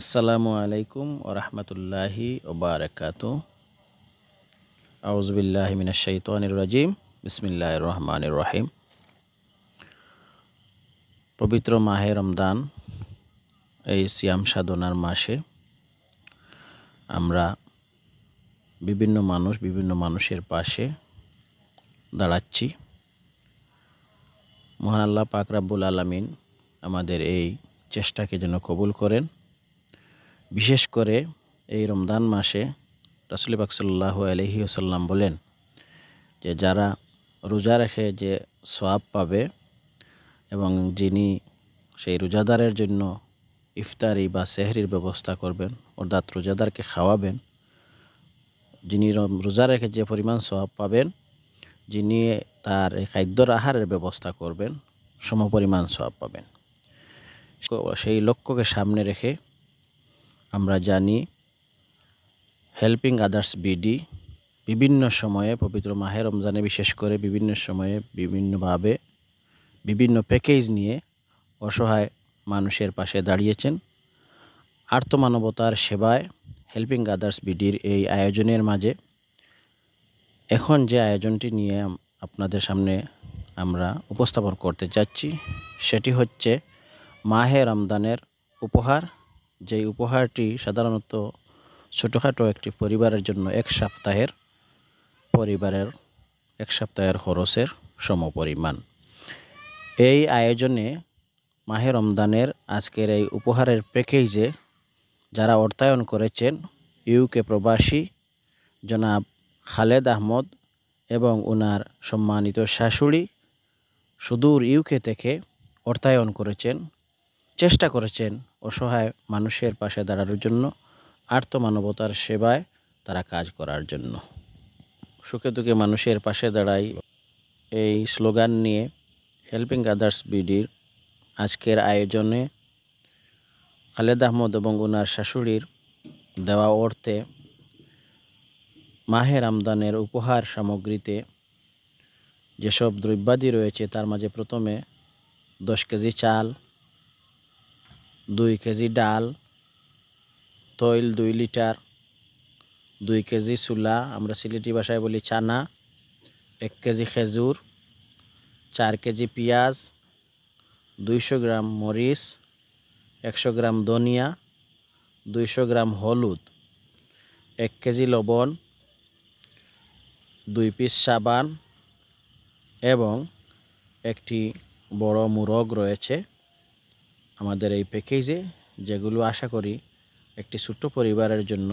আসসালামু আলাইকুম ওরহমতুল্লাহি ওবরাকাত আউজবিল্লাহ মিনাশাইতানির রাজিম বিসমিল্লাহ রহমান রহিম পবিত্র মাহে রমদান এই সিয়াম সাধনার মাসে আমরা বিভিন্ন মানুষ বিভিন্ন মানুষের পাশে দাঁড়াচ্ছি মহান আল্লাহ পাকরাবুল আলমিন আমাদের এই চেষ্টাকে যেন কবুল করেন বিশেষ করে এই রমদান মাসে রাসুল বাকসল্লাহ আলহি আসাল্লাম বলেন যে যারা রোজা রেখে যে সোয়াব পাবে এবং যিনি সেই রোজাদারের জন্য ইফতারি বা সেহরির ব্যবস্থা করবেন অর্থাৎ রোজাদারকে খাওয়াবেন যিনি রোজা রেখে যে পরিমাণ সোয়াব পাবেন যিনি তার খাদ্যর আহারের ব্যবস্থা করবেন সমপরিমাণ সোয়াব পাবেন সেই লক্ষ্যকে সামনে রেখে আমরা জানি হেল্পিং আদার্স বিডি বিভিন্ন সময়ে পবিত্র মাহে রমজানে বিশেষ করে বিভিন্ন সময়ে বিভিন্নভাবে বিভিন্ন প্যাকেজ নিয়ে অসহায় মানুষের পাশে দাঁড়িয়েছেন আর্তমানবতার সেবায় হেল্পিং আদার্স বিডির এই আয়োজনের মাঝে এখন যে আয়োজনটি নিয়ে আপনাদের সামনে আমরা উপস্থাপন করতে যাচ্ছি সেটি হচ্ছে মাহে রমদানের উপহার যে উপহারটি সাধারণত ছোটোখাটো একটি পরিবারের জন্য এক সপ্তাহের পরিবারের এক সপ্তাহের খরচের সমপরিমাণ এই আয়োজনে মাহে রমদানের আজকের এই উপহারের প্যাকেজে যারা অর্থায়ন করেছেন ইউকে প্রবাসী জনাব খালেদ আহমদ এবং ওনার সম্মানিত শাশুড়ি সুদূর ইউকে থেকে অর্থায়ন করেছেন চেষ্টা করেছেন অসহায় মানুষের পাশে দাঁড়ানোর জন্য আর্থমানবতার সেবায় তারা কাজ করার জন্য সুখে দুঃখে মানুষের পাশে দাঁড়াই এই স্লোগান নিয়ে হেল্পিং আদার্স বিডির আজকের আয়োজনে খালেদ আহমদ এবং ওনার শাশুড়ির দেওয়া অর্থে মাহের আমদানের উপহার সামগ্রীতে যেসব দ্রব্যাদি রয়েছে তার মাঝে প্রথমে দশ কেজি চাল দুই কেজি ডাল তৈল দুই লিটার দুই কেজি চুলা আমরা সিলেটি ভাষায় বলি চানা এক কেজি খেজুর চার কেজি পেঁয়াজ দুইশো গ্রাম মরিচ একশো গ্রাম ধনিয়া দুইশো গ্রাম হলুদ এক কেজি লবণ দুই পিস সাবান এবং একটি বড় মুরগ রয়েছে আমাদের এই প্যাকেজে যেগুলো আশা করি একটি ছোট্ট পরিবারের জন্য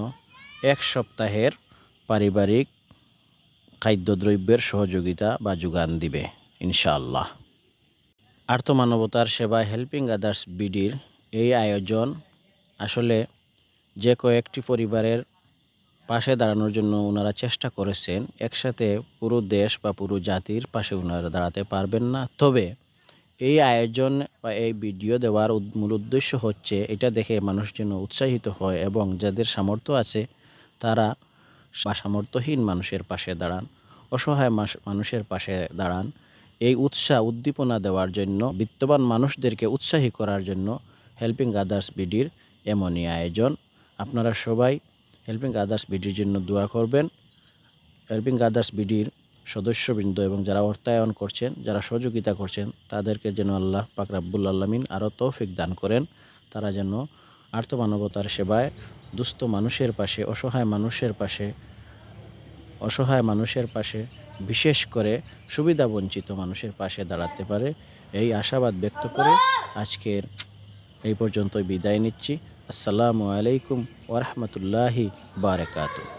এক সপ্তাহের পারিবারিক খাদ্যদ্রব্যের সহযোগিতা বা যোগান দিবে ইনশাআল্লাহ আর্থমানবতার সেবা হেল্পিং আদার্স বিডির এই আয়োজন আসলে যে কয়েকটি পরিবারের পাশে দাঁড়ানোর জন্য ওনারা চেষ্টা করেছেন একসাথে পুরো দেশ বা পুরো জাতির পাশে ওনারা দাঁড়াতে পারবেন না তবে এই আয়োজন বা এই ভিডিও দেওয়ার মূল উদ্দেশ্য হচ্ছে এটা দেখে মানুষ যেন উৎসাহিত হয় এবং যাদের সামর্থ্য আছে তারা বা সামর্থ্যহীন মানুষের পাশে দাঁড়ান অসহায় মানুষের পাশে দাঁড়ান এই উৎসাহ উদ্দীপনা দেওয়ার জন্য বিত্তবান মানুষদেরকে উৎসাহী করার জন্য হেল্পিং আদার্স বিডির এমনই আয়োজন আপনারা সবাই হেল্পিং আদার্স বিডির জন্য দোয়া করবেন হেল্পিং আদার্স বিডির সদস্যবৃন্দ এবং যারা অর্থায়ন করছেন যারা সহযোগিতা করছেন তাদেরকে যেন আল্লাহ পাক রাব্বুল আলমিন আরও তৌফিক দান করেন তারা যেন আর্থমানবতার সেবায় দুস্থ মানুষের পাশে অসহায় মানুষের পাশে অসহায় মানুষের পাশে বিশেষ করে সুবিধাবঞ্চিত মানুষের পাশে দাঁড়াতে পারে এই আশাবাদ ব্যক্ত করে আজকের এই পর্যন্ত বিদায় নিচ্ছি আসসালামু আলাইকুম ওরহমতুল্লাহি বারকাতু